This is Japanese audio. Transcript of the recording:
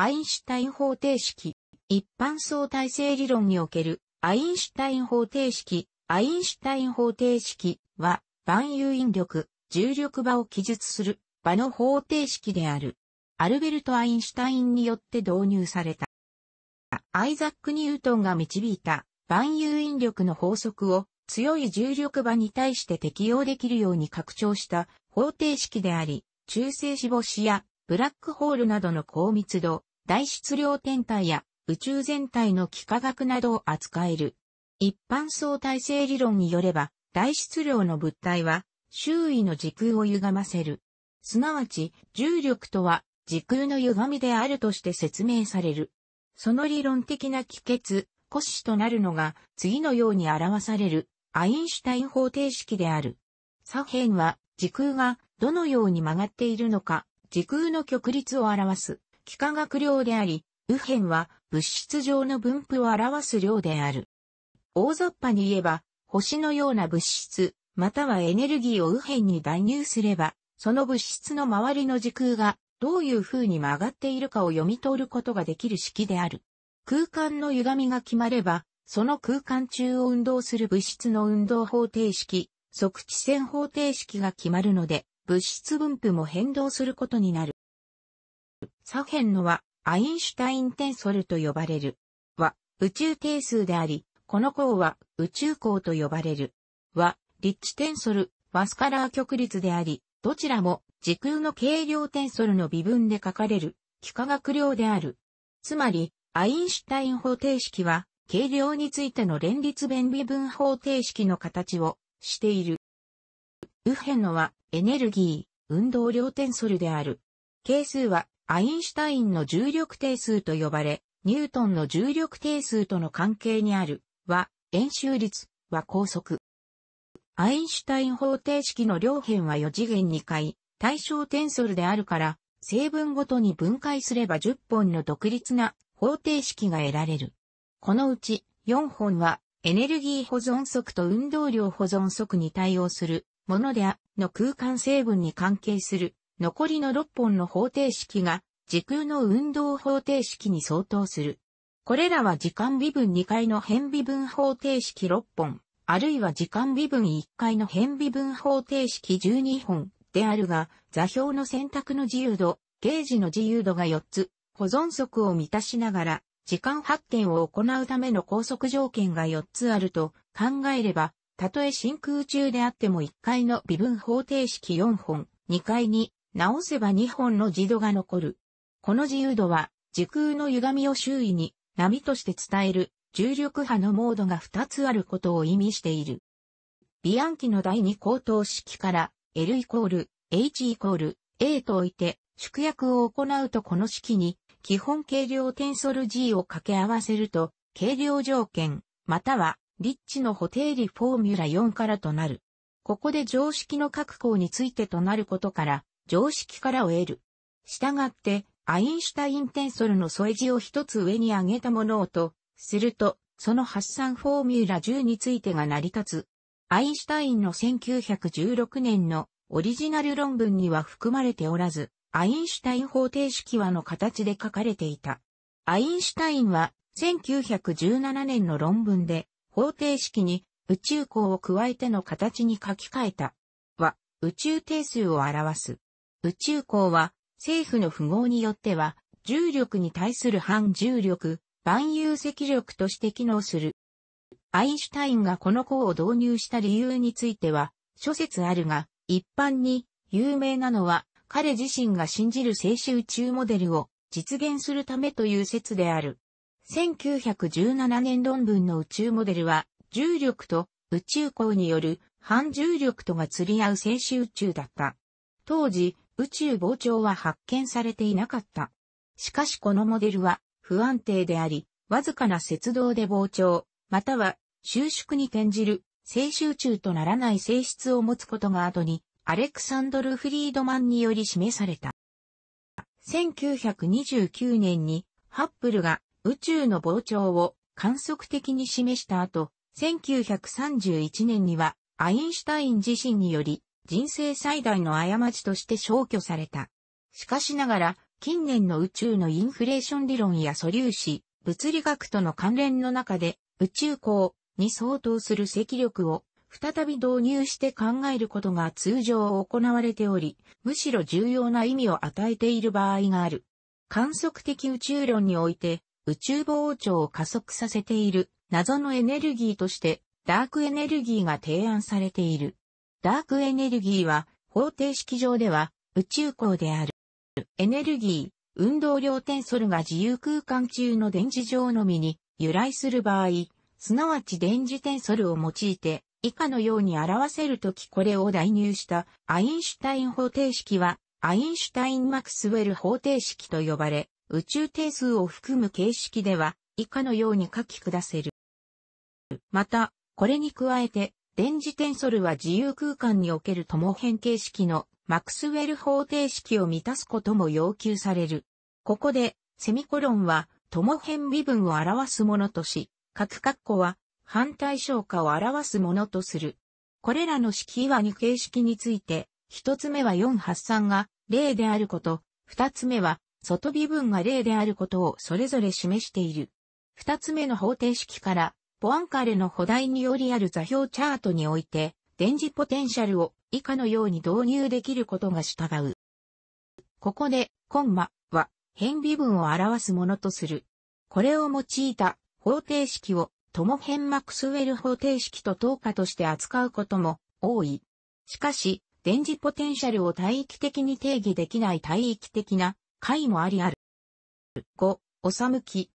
アインシュタイン方程式。一般相対性理論におけるアインシュタイン方程式、アインシュタイン方程式は、万有引力、重力場を記述する場の方程式である。アルベルト・アインシュタインによって導入された。アイザック・ニュートンが導いた万有引力の法則を強い重力場に対して適用できるように拡張した方程式であり、中性子星やブラックホールなどの高密度、大質量天体や宇宙全体の幾何学などを扱える。一般相対性理論によれば、大質量の物体は周囲の時空を歪ませる。すなわち、重力とは時空の歪みであるとして説明される。その理論的な帰結、骨子となるのが次のように表されるアインシュタイン方程式である。左辺は時空がどのように曲がっているのか時空の極率を表す。幾何学量であり、右辺は物質上の分布を表す量である。大雑把に言えば、星のような物質、またはエネルギーを右辺に代入すれば、その物質の周りの時空がどういう風に曲がっているかを読み取ることができる式である。空間の歪みが決まれば、その空間中を運動する物質の運動方程式、即地線方程式が決まるので、物質分布も変動することになる。左辺のは、アインシュタインテンソルと呼ばれる。は、宇宙定数であり、この項は宇宙項と呼ばれる。は、リッチテンソル、和スカラー極率であり、どちらも時空の軽量テンソルの微分で書かれる、幾何学量である。つまり、アインシュタイン方程式は、軽量についての連立弁微分方程式の形をしている。右辺のはエネルギー、運動量テンソルである。係数はアインシュタインの重力定数と呼ばれ、ニュートンの重力定数との関係にある、は、円周率、は高速。アインシュタイン方程式の両辺は4次元2回、対象テンソルであるから、成分ごとに分解すれば10本の独立な方程式が得られる。このうち4本はエネルギー保存則と運動量保存則に対応するものであの空間成分に関係する残りの6本の方程式が時空の運動方程式に相当する。これらは時間微分2回の変微分方程式6本、あるいは時間微分1回の変微分方程式12本であるが、座標の選択の自由度、ゲージの自由度が4つ、保存則を満たしながら、時間発見を行うための拘束条件が4つあると考えれば、たとえ真空中であっても1回の微分方程式4本、2回に直せば2本の自度が残る。この自由度は、時空の歪みを周囲に波として伝える重力波のモードが2つあることを意味している。ビアンキの第二高等式から L イコール H イコール A と置いて縮約を行うとこの式に基本軽量テンソル G を掛け合わせると軽量条件またはリッチの補定理フォーミュラ4からとなる。ここで常識の各項についてとなることから常識からを得る。したがって、アインシュタインテンソルの添え字を一つ上に上げたものをと、すると、その発散フォーミュラ10についてが成り立つ。アインシュタインの1916年のオリジナル論文には含まれておらず、アインシュタイン方程式はの形で書かれていた。アインシュタインは1917年の論文で方程式に宇宙項を加えての形に書き換えた。は宇宙定数を表す。宇宙港は政府の符号によっては重力に対する反重力、万有積力として機能する。アインシュタインがこの項を導入した理由については諸説あるが一般に有名なのは彼自身が信じる静止宇宙モデルを実現するためという説である。1917年論文の宇宙モデルは重力と宇宙港による反重力とが釣り合う静止宇宙だった。当時、宇宙膨張は発見されていなかった。しかしこのモデルは不安定であり、わずかな節動で膨張、または収縮に転じる、静集中とならない性質を持つことが後に、アレクサンドル・フリードマンにより示された。1929年に、ハッブルが宇宙の膨張を観測的に示した後、1931年にはアインシュタイン自身により人生最大の過ちとして消去された。しかしながら、近年の宇宙のインフレーション理論や素粒子、物理学との関連の中で、宇宙港に相当する積力を再び導入して考えることが通常行われており、むしろ重要な意味を与えている場合がある。観測的宇宙論において、宇宙膨張を加速させている謎のエネルギーとして、ダークエネルギーが提案されている。ダークエネルギーは、方程式上では、宇宙光である。エネルギー、運動量テンソルが自由空間中の電磁場のみに由来する場合、すなわち電磁テンソルを用いて、以下のように表せるときこれを代入したアインシュタイン方程式は、アインシュタイン・マクスウェル方程式と呼ばれ、宇宙定数を含む形式では、以下のように書き下せる。また、これに加えて、電磁テンソルは自由空間における共変形式のマクスウェル方程式を満たすことも要求される。ここで、セミコロンは、共変微分を表すものとし、各括弧は、反対消化を表すものとする。これらの式は二形式について、一つ目は4発散が0であること、二つ目は外微分が0であることをそれぞれ示している。二つ目の方程式からポアンカレの補題によりある座標チャートにおいて、電磁ポテンシャルを以下のように導入できることが従う。ここで、コンマは変微分を表すものとする。これを用いた方程式をトモヘンマクスウェル方程式と等価として扱うことも多い。しかし、電磁ポテンシャルを帯域的に定義できない帯域的な解もありある。5、おさむき。